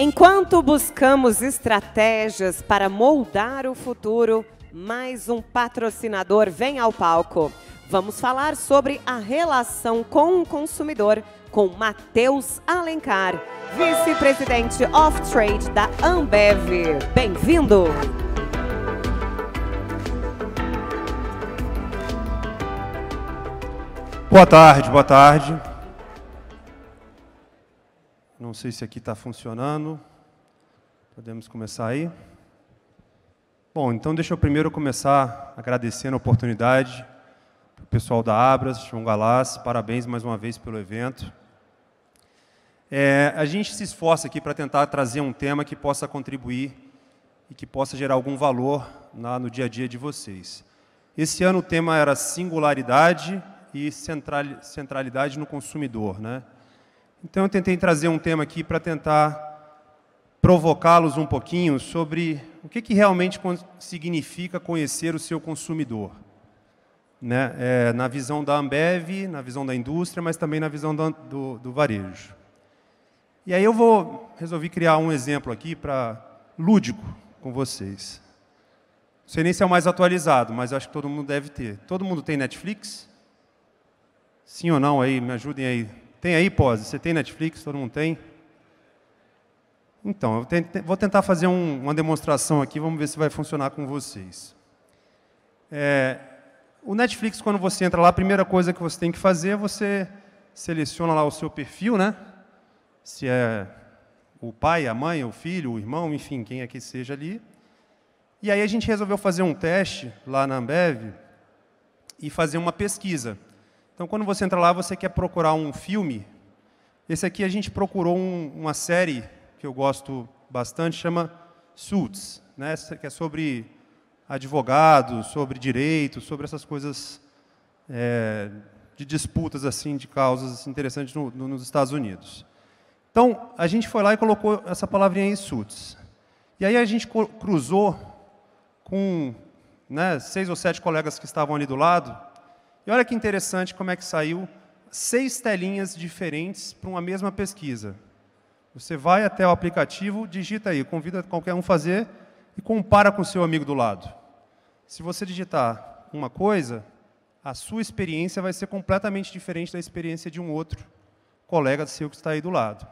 Enquanto buscamos estratégias para moldar o futuro, mais um patrocinador vem ao palco. Vamos falar sobre a relação com o consumidor com Matheus Alencar, vice-presidente of trade da Ambev. Bem-vindo! Boa tarde, boa tarde. Não sei se aqui está funcionando. Podemos começar aí? Bom, então deixa eu primeiro começar agradecendo a oportunidade para o pessoal da Abras, João Galás, parabéns mais uma vez pelo evento. É, a gente se esforça aqui para tentar trazer um tema que possa contribuir e que possa gerar algum valor na, no dia a dia de vocês. Esse ano o tema era singularidade e centralidade no consumidor, né? Então eu tentei trazer um tema aqui para tentar provocá-los um pouquinho sobre o que, que realmente significa conhecer o seu consumidor. Né? É, na visão da Ambev, na visão da indústria, mas também na visão do, do, do varejo. E aí eu vou resolvi criar um exemplo aqui para lúdico com vocês. Não sei nem se é o mais atualizado, mas acho que todo mundo deve ter. Todo mundo tem Netflix? Sim ou não aí? Me ajudem aí tem aí, Pose? Você tem Netflix? Todo mundo tem? Então, eu vou tentar fazer um, uma demonstração aqui, vamos ver se vai funcionar com vocês. É, o Netflix, quando você entra lá, a primeira coisa que você tem que fazer é você seleciona lá o seu perfil, né? Se é o pai, a mãe, o filho, o irmão, enfim, quem é que seja ali. E aí a gente resolveu fazer um teste lá na Ambev e fazer uma pesquisa. Então, quando você entra lá, você quer procurar um filme. Esse aqui a gente procurou um, uma série que eu gosto bastante, chama Suits, né? que é sobre advogados, sobre direito, sobre essas coisas é, de disputas assim, de causas interessantes no, no, nos Estados Unidos. Então, a gente foi lá e colocou essa palavrinha em Suits. E aí a gente cruzou com né, seis ou sete colegas que estavam ali do lado, e olha que interessante como é que saiu seis telinhas diferentes para uma mesma pesquisa. Você vai até o aplicativo, digita aí, convida qualquer um a fazer e compara com o seu amigo do lado. Se você digitar uma coisa, a sua experiência vai ser completamente diferente da experiência de um outro colega seu que está aí do lado.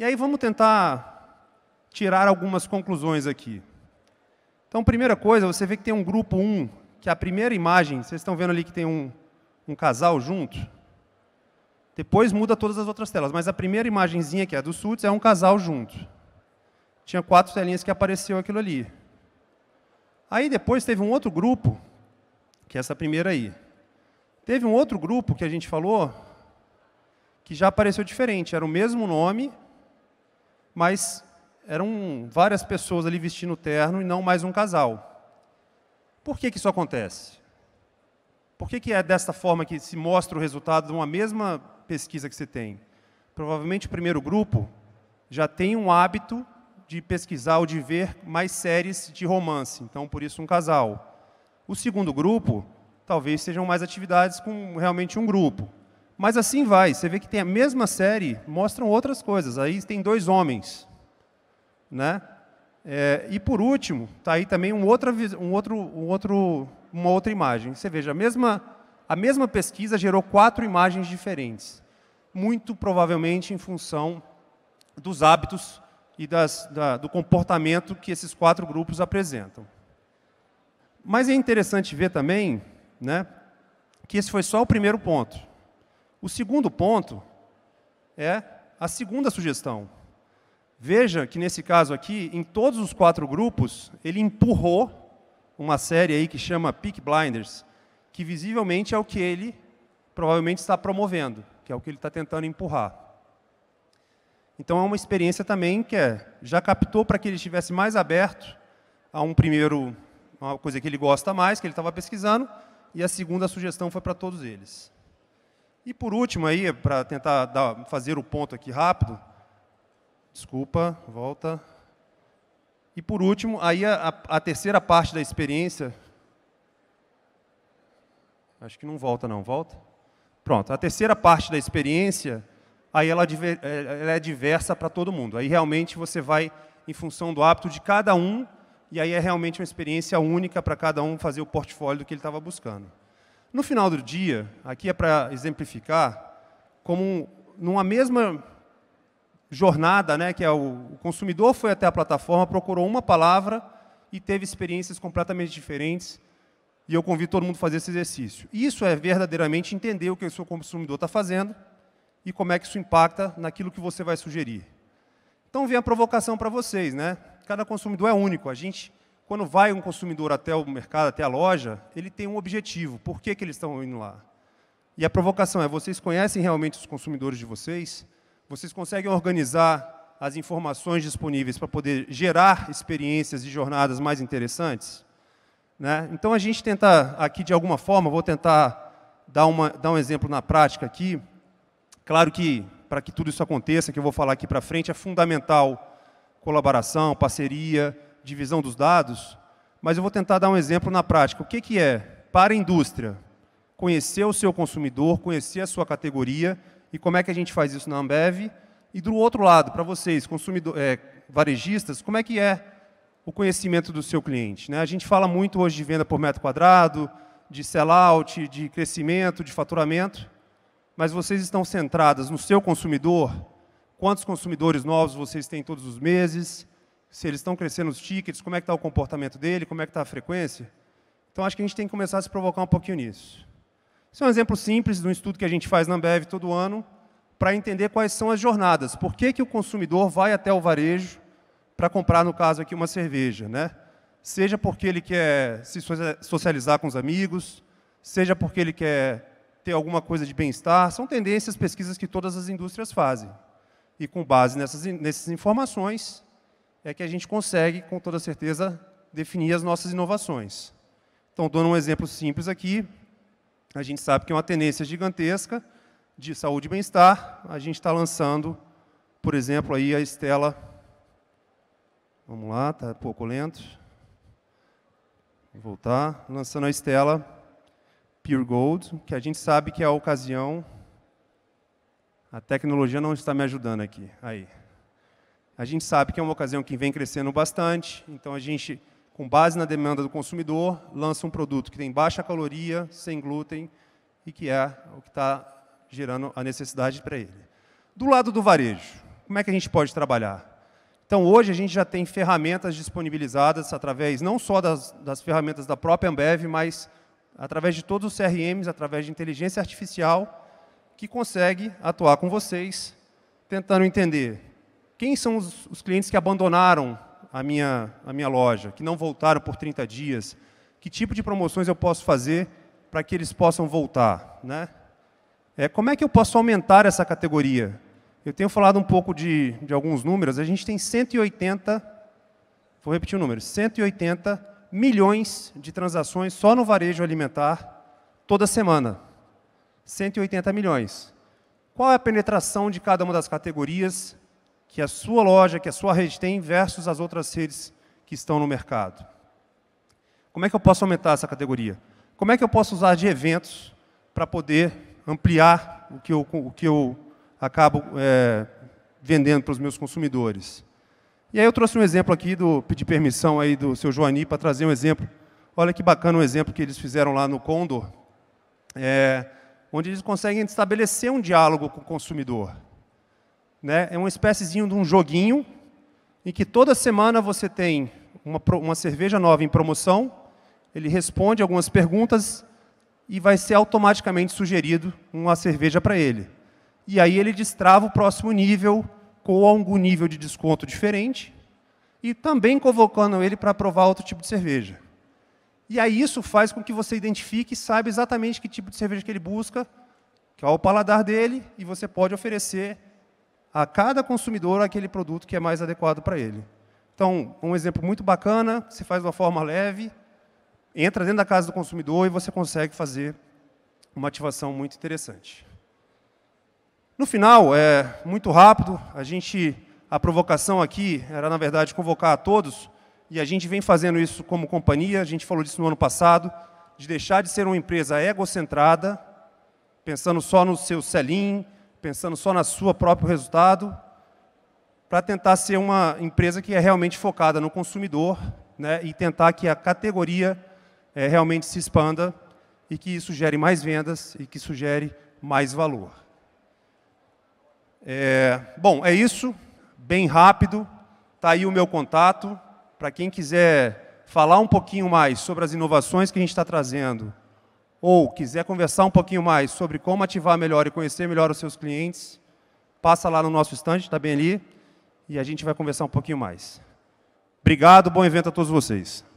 E aí vamos tentar tirar algumas conclusões aqui. Então, primeira coisa, você vê que tem um grupo 1 que a primeira imagem, vocês estão vendo ali que tem um, um casal junto? Depois muda todas as outras telas, mas a primeira imagenzinha, que é a do SUTS, é um casal junto. Tinha quatro telinhas que apareceu aquilo ali. Aí depois teve um outro grupo, que é essa primeira aí. Teve um outro grupo que a gente falou, que já apareceu diferente, era o mesmo nome, mas eram várias pessoas ali vestindo terno e não mais um casal. Por que, que isso acontece? Por que, que é desta forma que se mostra o resultado de uma mesma pesquisa que se tem? Provavelmente o primeiro grupo já tem um hábito de pesquisar ou de ver mais séries de romance, então por isso um casal. O segundo grupo, talvez sejam mais atividades com realmente um grupo. Mas assim vai, você vê que tem a mesma série, mostram outras coisas. Aí tem dois homens, né? É, e por último, está aí também um um outro, um outro, uma outra imagem. Você veja, a mesma, a mesma pesquisa gerou quatro imagens diferentes, muito provavelmente em função dos hábitos e das, da, do comportamento que esses quatro grupos apresentam. Mas é interessante ver também né, que esse foi só o primeiro ponto. O segundo ponto é a segunda sugestão. Veja que nesse caso aqui, em todos os quatro grupos, ele empurrou uma série aí que chama Peak Blinders, que visivelmente é o que ele provavelmente está promovendo, que é o que ele está tentando empurrar. Então é uma experiência também que é, já captou para que ele estivesse mais aberto a um primeiro, uma coisa que ele gosta mais, que ele estava pesquisando, e a segunda sugestão foi para todos eles. E por último aí, para tentar dar, fazer o ponto aqui rápido, Desculpa, volta. E por último, aí a, a terceira parte da experiência. Acho que não volta, não, volta? Pronto, a terceira parte da experiência, aí ela, é é, ela é diversa para todo mundo. Aí realmente você vai em função do hábito de cada um, e aí é realmente uma experiência única para cada um fazer o portfólio do que ele estava buscando. No final do dia, aqui é para exemplificar, como numa mesma jornada, né, que é o, o consumidor foi até a plataforma, procurou uma palavra e teve experiências completamente diferentes. E eu convido todo mundo a fazer esse exercício. Isso é verdadeiramente entender o que o seu consumidor está fazendo e como é que isso impacta naquilo que você vai sugerir. Então vem a provocação para vocês, né? Cada consumidor é único. A gente, quando vai um consumidor até o mercado, até a loja, ele tem um objetivo. Por que, que eles estão indo lá? E a provocação é: vocês conhecem realmente os consumidores de vocês? Vocês conseguem organizar as informações disponíveis para poder gerar experiências e jornadas mais interessantes? Né? Então, a gente tenta aqui, de alguma forma, vou tentar dar, uma, dar um exemplo na prática aqui. Claro que, para que tudo isso aconteça, que eu vou falar aqui para frente, é fundamental colaboração, parceria, divisão dos dados, mas eu vou tentar dar um exemplo na prática. O que, que é, para a indústria, conhecer o seu consumidor, conhecer a sua categoria e como é que a gente faz isso na Ambev. E do outro lado, para vocês, consumidores é, varejistas, como é que é o conhecimento do seu cliente? Né? A gente fala muito hoje de venda por metro quadrado, de sellout, de crescimento, de faturamento, mas vocês estão centradas no seu consumidor? Quantos consumidores novos vocês têm todos os meses? Se eles estão crescendo os tickets, como é que está o comportamento dele, como é que está a frequência? Então, acho que a gente tem que começar a se provocar um pouquinho nisso. Isso é um exemplo simples de um estudo que a gente faz na Ambev todo ano para entender quais são as jornadas. Por que, que o consumidor vai até o varejo para comprar, no caso aqui, uma cerveja? Né? Seja porque ele quer se socializar com os amigos, seja porque ele quer ter alguma coisa de bem-estar. São tendências, pesquisas que todas as indústrias fazem. E com base nessas, nessas informações é que a gente consegue, com toda certeza, definir as nossas inovações. Então, dando um exemplo simples aqui, a gente sabe que é uma tendência gigantesca de saúde e bem-estar. A gente está lançando, por exemplo, aí a Estela. Vamos lá, está um pouco lento. Vou voltar. Lançando a Estela Pure Gold, que a gente sabe que é a ocasião. A tecnologia não está me ajudando aqui. Aí. A gente sabe que é uma ocasião que vem crescendo bastante, então a gente com base na demanda do consumidor, lança um produto que tem baixa caloria, sem glúten e que é o que está gerando a necessidade para ele. Do lado do varejo, como é que a gente pode trabalhar? Então, hoje a gente já tem ferramentas disponibilizadas através não só das, das ferramentas da própria Ambev, mas através de todos os CRMs, através de inteligência artificial, que consegue atuar com vocês, tentando entender quem são os, os clientes que abandonaram a minha, a minha loja, que não voltaram por 30 dias, que tipo de promoções eu posso fazer para que eles possam voltar? Né? É, como é que eu posso aumentar essa categoria? Eu tenho falado um pouco de, de alguns números, a gente tem 180, vou repetir o número, 180 milhões de transações só no varejo alimentar toda semana. 180 milhões. Qual é a penetração de cada uma das categorias que a sua loja, que a sua rede tem versus as outras redes que estão no mercado. Como é que eu posso aumentar essa categoria? Como é que eu posso usar de eventos para poder ampliar o que eu, o que eu acabo é, vendendo para os meus consumidores? E aí eu trouxe um exemplo aqui, do pedir permissão aí do seu Joani para trazer um exemplo. Olha que bacana o um exemplo que eles fizeram lá no Condor, é, onde eles conseguem estabelecer um diálogo com o consumidor. Né? É uma espéciezinho de um joguinho em que toda semana você tem uma, uma cerveja nova em promoção, ele responde algumas perguntas e vai ser automaticamente sugerido uma cerveja para ele. E aí ele destrava o próximo nível com algum nível de desconto diferente e também convocando ele para provar outro tipo de cerveja. E aí isso faz com que você identifique e saiba exatamente que tipo de cerveja que ele busca, que é o paladar dele, e você pode oferecer a cada consumidor aquele produto que é mais adequado para ele. Então, um exemplo muito bacana, se faz de uma forma leve, entra dentro da casa do consumidor e você consegue fazer uma ativação muito interessante. No final, é muito rápido, a gente a provocação aqui era na verdade convocar a todos e a gente vem fazendo isso como companhia, a gente falou disso no ano passado, de deixar de ser uma empresa egocentrada, pensando só no seu selinho pensando só no seu próprio resultado, para tentar ser uma empresa que é realmente focada no consumidor né, e tentar que a categoria é, realmente se expanda e que isso gere mais vendas e que isso gere mais valor. É, bom, é isso, bem rápido, está aí o meu contato, para quem quiser falar um pouquinho mais sobre as inovações que a gente está trazendo ou quiser conversar um pouquinho mais sobre como ativar melhor e conhecer melhor os seus clientes, passa lá no nosso estande, está bem ali, e a gente vai conversar um pouquinho mais. Obrigado, bom evento a todos vocês.